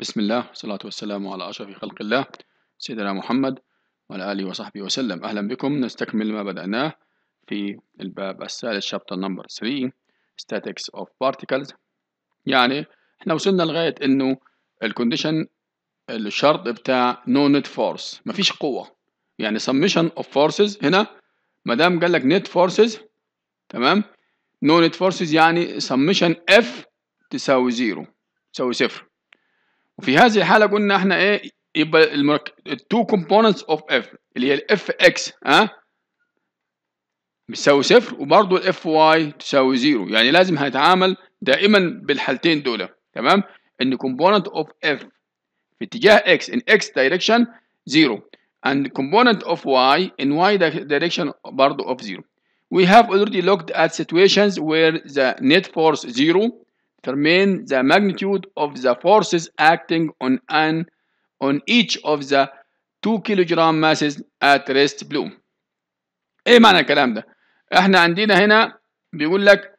بسم الله والصلاة والسلام على أشرف خلق الله سيدنا محمد وعلى آله وصحبه وسلم أهلا بكم نستكمل ما بدأناه في الباب الثالث شابتر نمبر 3 statics of particles يعني احنا وصلنا لغاية انه الكونديشن الشرط بتاع no net force مفيش قوة يعني summation of forces هنا ما دام قال لك net forces تمام no net forces يعني summation F تساوي زيرو تساوي صفر وفي هذه الحاله قلنا احنا ايه يبقى المرك... التو كومبوننتس اوف اف اللي هي الاف اكس ها بتساوي صفر وبرضه الاف واي تساوي زيرو يعني لازم هنتعامل دائما بالحالتين دول تمام ان كومبوننت اوف اف في اتجاه اكس ان اكس دايركشن زيرو and component of y in y direction برضه of zero. We have already looked at situations where the net force zero determine the magnitude of the forces acting on an on each of the 2 kilogram masses at rest bloom ايه معنى الكلام ده احنا عندنا هنا بيقول لك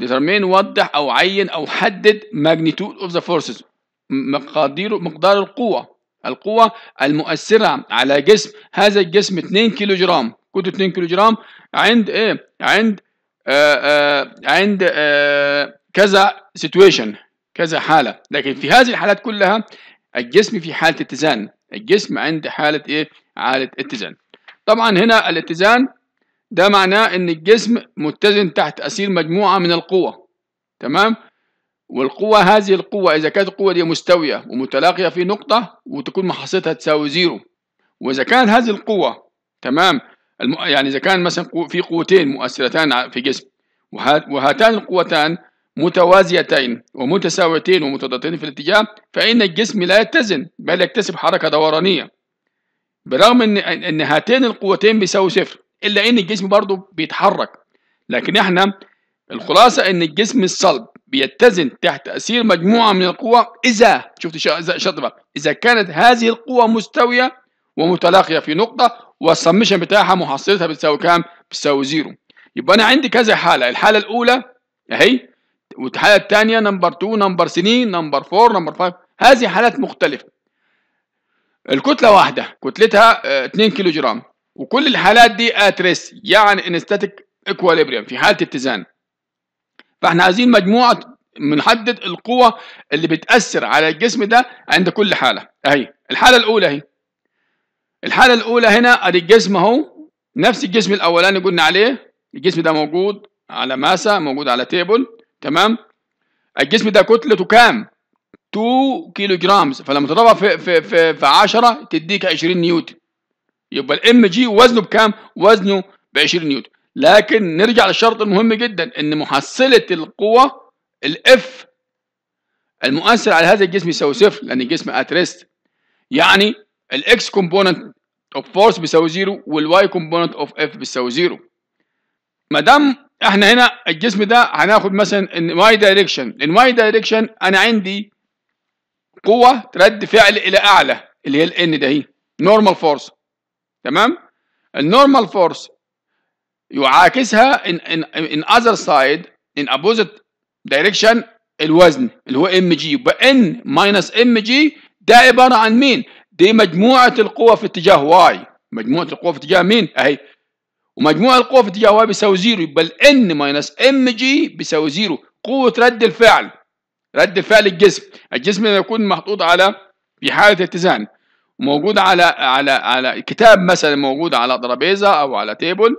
determine وضح او عين او حدد magnitude of the forces مقادير مقدار القوه القوه المؤثره على جسم هذا الجسم 2 كيلو جرام كتله 2 كيلو جرام عند ايه عند آآ آه، آآ آه، عند آآ آه، كذا سيتويشن كذا حاله لكن في هذه الحالات كلها الجسم في حاله اتزان الجسم عند حاله ايه حاله اتزان طبعا هنا الاتزان ده معناه ان الجسم متزن تحت اثير مجموعه من القوى تمام والقوة هذه القوة إذا كانت القوة دي مستوية ومتلاقية في نقطة وتكون محصلتها تساوي زيرو وإذا كانت هذه القوة تمام الم... يعني إذا كان مثلا في قوتين مؤثرتان في جسم وهاتان القوتان متوازيتين ومتساويتين ومتضادتين في الاتجاه فإن الجسم لا يتزن بل يكتسب حركة دورانية برغم إن إن هاتين القوتين بيساوي صفر إلا إن الجسم برضه بيتحرك لكن إحنا الخلاصة إن الجسم الصلب بيتزن تحت تأثير مجموعة من القوى إذا شفت شرط إذا كانت هذه القوى مستوية ومتلاقية في نقطة والسمشن بتاعها محصلتها بتساوي كام؟ بتساوي زيرو يبقى أنا عندي كذا حالة الحالة الأولى أهي والحاله الثانيه نمبر 2 نمبر 3 نمبر 4 نمبر 5 هذه حالات مختلفه الكتله واحده كتلتها 2 آه، كيلو جرام وكل الحالات دي اتريس يعني انستاتيك اكواليبريم في حاله اتزان فاحنا عايزين مجموعه بنحدد القوة اللي بتأثر على الجسم ده عند كل حالة أهي الحالة الأولى أهي الحالة الأولى هنا أدي الجسم أهو نفس الجسم الأولاني قلنا عليه الجسم ده موجود على ماسة موجود على تيبل تمام الجسم ده كتلته كام 2 كيلو جرامز فلما تضربها في في في, في 10 تديك 20 نيوتن يبقى الام جي وزنه بكام وزنه ب 20 نيوتن لكن نرجع للشرط المهم جدا ان محصله القوه الاف المؤثر على هذا الجسم يساوي صفر لان الجسم اتريست يعني الاكس كومبوننت اوف فورس بيساوي زيرو والواي كومبوننت اوف اف بيساوي زيرو ما دام احنا هنا الجسم ده هناخد مثلا ان واي دايركشن ان واي دايركشن انا عندي قوه رد فعل الى اعلى اللي هي الان ده هي نورمال فورس تمام النورمال فورس يعاكسها ان ان ان اذر سايد ان ابوزيت دايركشن الوزن اللي هو ام جي يبقى ان ماينس ام جي ده عباره عن مين؟ دي مجموعه القوى في اتجاه واي مجموعه القوى في اتجاه مين؟ اهي ومجموع القوة في اتجاه واي بيساوي زيرو يبقى ال N ماينس ام جي بيساوي زيرو قوة رد الفعل رد فعل الجسم الجسم لما يكون محطوط على في حالة اتزان موجود على على على كتاب مثلا موجود على ترابيزة أو على تيبل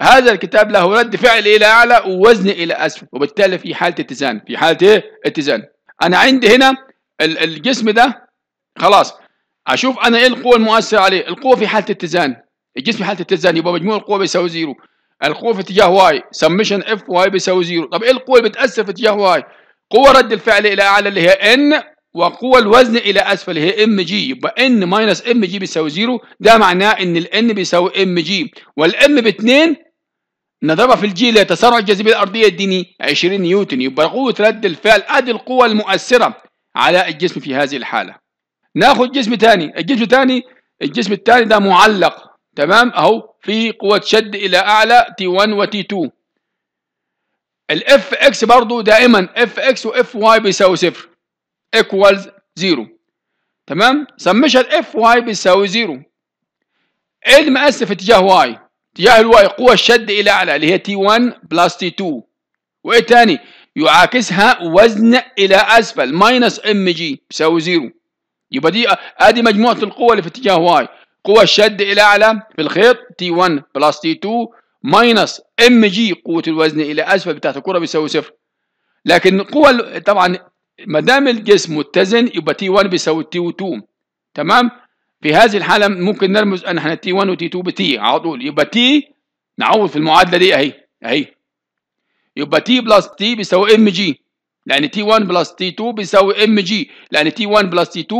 هذا الكتاب له رد فعل إلى أعلى ووزن إلى أسفل وبالتالي في حالة اتزان في حالة إيه؟ اتزان أنا عندي هنا الجسم ده خلاص أشوف أنا إيه القوة المؤثرة عليه القوة في حالة اتزان الجسم حالته التزن يبقى مجموع القوه بيساوي زيرو القوه في اتجاه واي سمشن اف واي بيساوي زيرو طب ايه القوه اللي بتاثر في اتجاه واي قوه رد الفعل الى اعلى اللي هي ان وقوى الوزن الى اسفل اللي هي ام جي يبقى ان ماينس ام جي بيساوي زيرو ده معناه ان الان بيساوي ام جي والام باتنين نضربها في الجي اللي تسارع الجاذبيه الارضيه اديني 20 نيوتن يبقى قوه رد الفعل ادي القوه المؤثره على الجسم في هذه الحاله ناخد جسم تاني الجسم التاني الجسم التاني ده معلق تمام اهو في قوة شد الى اعلى تي 1 وتي 2 الاف اكس برضو دائما اف اكس واف واي بيساوي صفر ايكوالز زيرو تمام سمشها الاف واي بيساوي زيرو ايه المقاس في اتجاه واي اتجاه الواي قوة الشد الى اعلى اللي هي تي 1 بلس تي 2 وايه تاني يعاكسها وزن الى اسفل ماينس ام جي بيساوي زيرو يبقى دي آه، ادي مجموعة القوة اللي في اتجاه واي قوة الشد إلى أعلى في الخيط T1 بلس T2 ماينس MG قوة الوزن إلى أسفل بتاعت الكرة بيساوي صفر لكن قوة طبعا ما دام الجسم متزن يبقى T1 بيساوي T2 تمام في هذه الحالة ممكن نرمز أن احنا T1 و T2 ب T على طول يبقى T نعوض في المعادلة دي أهي أهي يبقى T بلس T بيساوي MG لأن T1 بلس T2 بيساوي MG لأن T1 بلس T2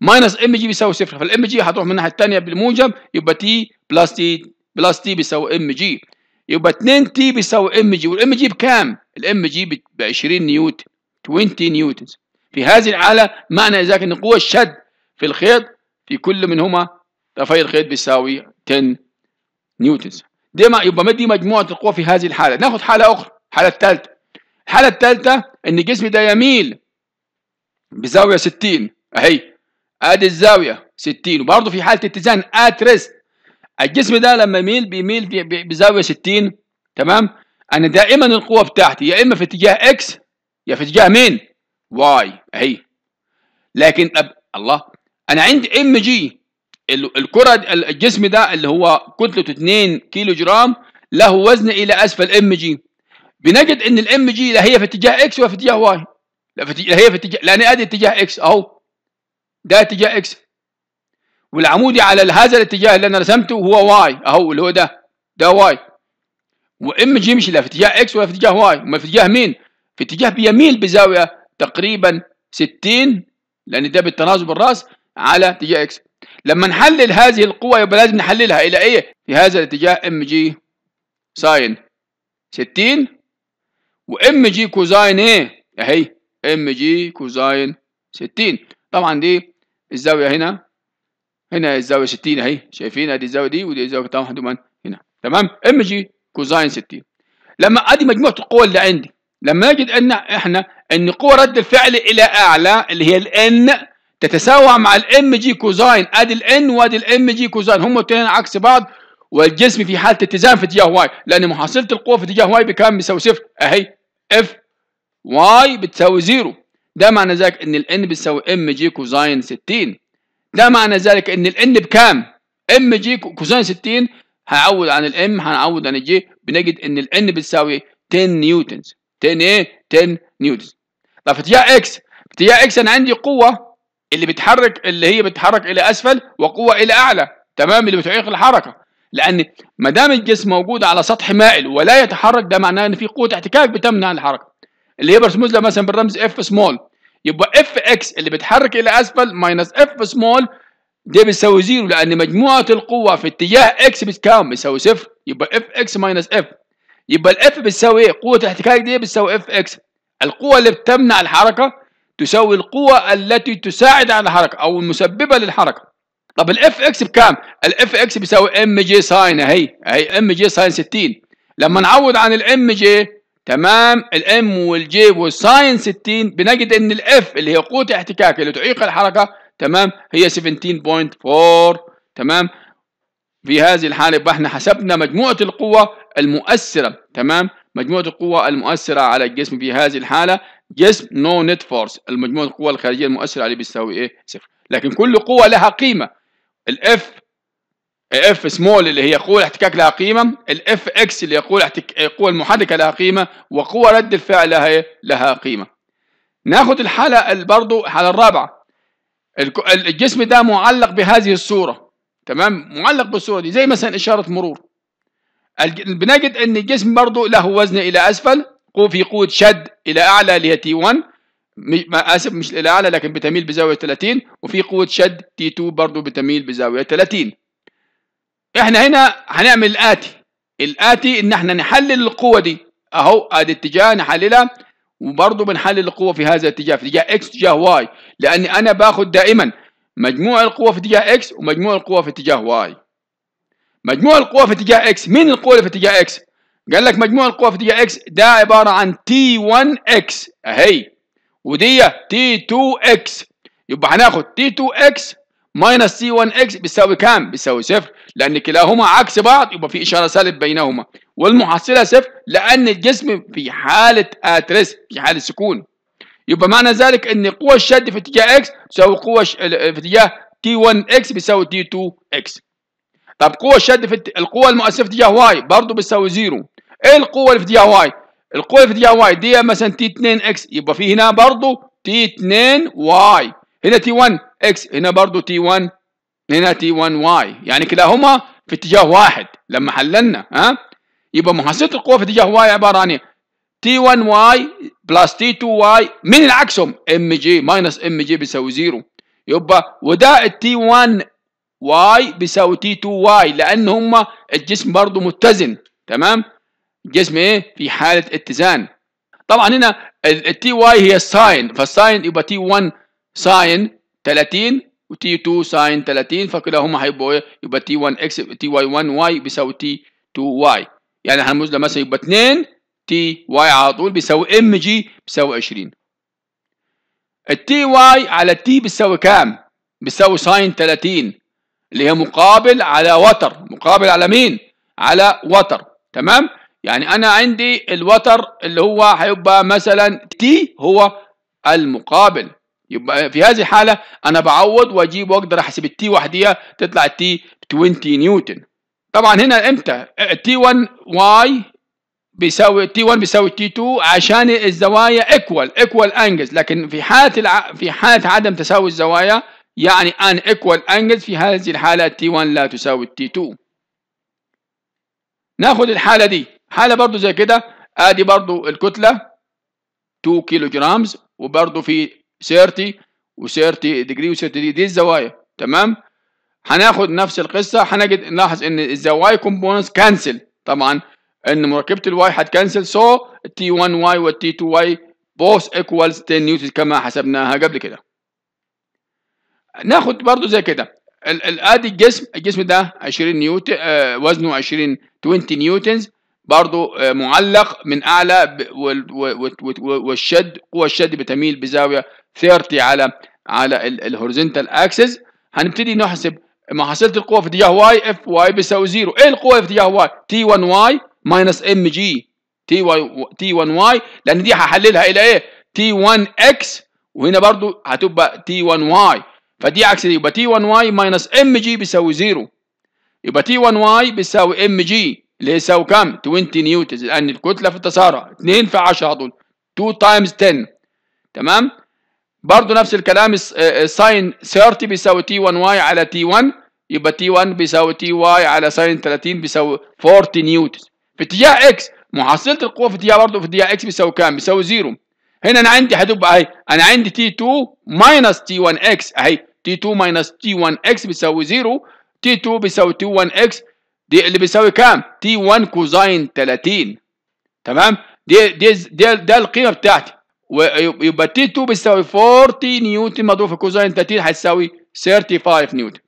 ماينس ام جي بيساوي صفر فالام جي هتروح من الناحيه الثانيه بالموجب يبقى تي بلس تي بلس تي بيساوي ام جي يبقى 2 تي بيساوي ام جي والام جي بكام؟ الام جي ب 20 نيوتن 20 نيوتن في هذه الحاله معنى ذلك ان قوه الشد في الخيط في كل منهما طرفي الخيط بيساوي 10 نيوتن دي ما يبقى مدي مجموعه القوى في هذه الحاله ناخد حاله اخرى الحاله الثالثه الحاله الثالثه ان الجسم ده يميل بزاويه 60 اهي ادي الزاويه 60 وبرضه في حاله اتزان ات ريست الجسم ده لما يميل بيميل بزاويه 60 تمام انا دائما القوه بتاعتي يا اما في اتجاه اكس يا في اتجاه مين واي اهي لكن أب... الله انا عندي ام جي الكره الجسم ده اللي هو كتلته 2 كيلو جرام له وزن الى اسفل ام جي بنجد ان الام جي لا هي في اتجاه اكس ولا في اتجاه واي لا, في... اتجاه هي في اتجاه لان ادي اتجاه اكس اهو ده اتجاه اكس والعمودي على هذا الاتجاه اللي انا رسمته هو واي اهو اللي هو ده ده واي وام جي مش لا في اتجاه اكس ولا في اتجاه واي ما في اتجاه مين؟ في اتجاه بيميل بزاويه تقريبا 60 لان ده بالتناسب بالراس على اتجاه اكس لما نحلل هذه القوة يبقى لازم نحللها إلى إيه؟ في هذا الاتجاه ام جي ساين 60 وام جي كوزاين إيه؟ أهي ام جي كوزاين 60 طبعا دي الزاوية هنا هنا الزاوية 60 اهي شايفين ادي الزاوية دي ودي الزاوية بتاعتهم هنا تمام ام جي كوزاين 60 لما ادي مجموعة القوى اللي عندي لما نجد ان احنا ان قوى رد الفعل الى اعلى اللي هي الان تتساوى مع الام جي كوزاين ادي الان وادي الام جي كوزاين هما الاثنين عكس بعض والجسم في حاله اتزان في اتجاه واي لان محاصله القوه في اتجاه واي بكام بيساوي صفر اهي اف واي بتساوي زيرو ده معنى ذلك ان n بتساوي ام جي كوزاين 60 ده معنى ذلك ان n بكام ام جي كوزاين 60 هعوض عن m هنعوض عن الجي بنجد ان n بتساوي 10 نيوتنز 10 ايه 10 نيوتنز طب في اتجاه اكس في اتجاه اكس انا عندي قوه اللي بتحرك اللي هي بتحرك الى اسفل وقوه الى اعلى تمام اللي بتعيق الحركه لان ما دام الجسم موجود على سطح مائل ولا يتحرك ده معناه ان في قوه احتكاك بتمنع الحركه اللي هي برسموز لها مثلا بالرمز اف سمول يبقى اف اكس اللي بتحرك الى اسفل ماينس اف سمول ده بيساوي زيرو لان مجموعه القوه في اتجاه اكس بكام؟ بيساوي صفر يبقى اف اكس ماينس اف يبقى الاف بتساوي ايه قوه الاحتكاك دي بتساوي اف اكس القوه اللي بتمنع الحركه تساوي القوه التي تساعد على الحركه او المسببه للحركه طب الاف اكس بكام الاف اكس بيساوي ام جي ساين اهي اهي ام جي ساين 60 لما نعوض عن الام جي تمام الام والجي والساين 60 بنجد ان الاف اللي هي قوه احتكاك اللي تعيق الحركه تمام هي 17.4 تمام في هذه الحاله احنا حسبنا مجموعه القوه المؤثره تمام مجموعه القوه المؤثره على الجسم في هذه الحاله جسم نو نت فورس المجموعه القوه الخارجيه المؤثره عليه بتساوي ايه صفر لكن كل قوه لها قيمه الاف اف سمول اللي هي قوة الاحتكاك لها قيمة الاف اكس اللي هي قوة قوة المحركة لها قيمة وقوة رد الفعل لها إيه؟ لها قيمة ناخد الحالة برضه الحالة الرابعة الجسم ده معلق بهذه الصورة تمام معلق بالصورة دي زي مثلا إشارة مرور بنجد ان الجسم برضه له وزن الى اسفل في قوة شد الى اعلى اللي هي تي 1 اسف مش الى اعلى لكن بتميل بزاوية 30 وفي قوة شد تي 2 برضه بتميل بزاوية 30 احنا هنا هنعمل الاتي الاتي ان احنا نحلل القوه دي اهو ادي اتجاه نحللها وبرضه بنحلل القوه في هذا الاتجاه في اتجاه اكس اتجاه واي لان انا باخد دائما مجموع القوه في اتجاه اكس ومجموع القوه في اتجاه واي مجموع القوة في اتجاه اكس مين القوة اللي في اتجاه اكس قال لك مجموع القوة في اتجاه اكس ده عبارة عن تي 1 اكس اهي ودي تي 2 اكس يبقى هناخد تي 2 اكس ماينس سي 1 اكس بيساوي كام؟ بيساوي صفر لان كلاهما عكس بعض يبقى في اشاره سالب بينهما والمحصله صفر لان الجسم في حاله اترس في حاله سكون يبقى معنى ذلك ان قوه الشد في اتجاه اكس تساوي قوه ش... في اتجاه تي 1 اكس بيساوي تي 2 اكس طب قوه الشد في القوه المؤثره في اتجاه واي برضه بتساوي زيرو ايه القوه اللي في اتجاه واي؟ القوه اللي في اتجاه واي دي مثلا تي 2 اكس يبقى في هنا برضه تي 2 واي هنا تي 1 اكس هنا برضو تي 1 هنا تي 1 واي يعني كلاهما في اتجاه واحد لما حللنا ها يبقى محاسبه القوه في اتجاه واي عباره عن تي 1 واي بلس تي 2 واي من العكس ام جي ماينس ام جي بيساوي زيرو يبقى وده التي 1 واي بيساوي تي 2 واي لان هما الجسم برضه متزن تمام؟ جسم ايه؟ في حاله اتزان طبعا هنا التي واي هي الساين فالساين يبقى تي 1 ساين 30 تي 2 ساين 30 فكلاهما هيبقوا ايه يبقى تي 1 اكس تي واي 1 واي بيساوي تي 2 واي يعني هنموذج ده مثلا يبقى 2 تي واي على طول بيساوي ام جي بيساوي 20 التي واي على التي بيساوي كام؟ بيساوي ساين 30 اللي هي مقابل على وتر مقابل على مين؟ على وتر تمام؟ يعني انا عندي الوتر اللي هو هيبقى مثلا تي هو المقابل يبقى في هذه الحاله انا بعوض واجيب واقدر احسب التي وحديها تطلع التي 20 نيوتن طبعا هنا امتى تي 1 واي بيساوي تي 1 بيساوي تي 2 عشان الزوايا ايكوال ايكوال انجلز لكن في حاله الع... في حاله عدم تساوي الزوايا يعني ان ايكوال انجلز في هذه الحاله تي 1 لا تساوي تي 2 ناخد الحاله دي حاله برضو زي كده ادي برضو الكتله 2 كيلو جرامز وبرضو في 30 و30 ديجري و30 دي, دي الزوايا تمام هناخد نفس القصه هنجد نلاحظ ان الزوايا كومبوننتس كانسل طبعا ان مركبه الواي هتكنسل سو تي 1 واي والتي 2 واي بوث ايكوالز 10 نيوتن كما حسبناها قبل كده ناخد برضو زي كده ادي الجسم الجسم ده 20 نيوتن آه وزنه 20 20 نيوتنز برضو آه، معلق من اعلى والشد قوة الشد بتميل بزاوية 30 على على الهورزنتال اكسس هنبتدي نحسب محصلة القوة في اتجاه واي اف واي بيساوي زيرو ايه القوة في اتجاه واي تي 1 واي ماينس ام جي تي واي تي 1 واي لان دي هحللها الى ايه تي 1 اكس وهنا برضو هتبقى تي 1 واي فدي عكس دي يبقى تي 1 واي ماينس ام جي بيساوي زيرو يبقى تي 1 واي بيساوي ام جي اللي يساوي كام 20 نيوتن لان الكتله في التسارع 2 في 10 دول 2 تايمز 10 تمام برضه نفس الكلام ساين آه، 30 آه، بيساوي تي 1 واي على تي 1 يبقى تي 1 بيساوي تي واي على ساين 30 بيساوي 40 نيوتن في اتجاه اكس محصله القوه في اتجاه برضه في اتجاه اكس بيساوي كام بيساوي زيرو هنا انا عندي هتبقى اهي انا عندي تي 2 ماينس تي 1 اكس اهي تي 2 ماينس تي 1 اكس بيساوي زيرو تي 2 بيساوي تي 1 اكس دي اللي بيساوي كام تي 1 كوزاين 30 تمام دي دي دي ده القيمه بتاعتي ويبقى تي 2 بيساوي 40 نيوتن مضروب في كوزاين 30 هيساوي 35 نيوتن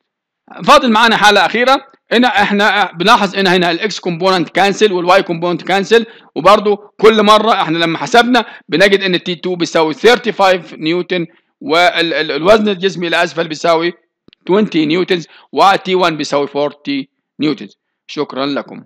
فاضل معانا حاله اخيره هنا احنا بنلاحظ ان هنا الاكس كومبوننت كانسل والواي كومبوننت كانسل وبرده كل مره احنا لما حسبنا بنجد ان تي 2 بيساوي 35 نيوتن والوزن الجسمي الاسفل بيساوي 20 نيوتن وتي 1 بيساوي 40 نيوتن شكرا لكم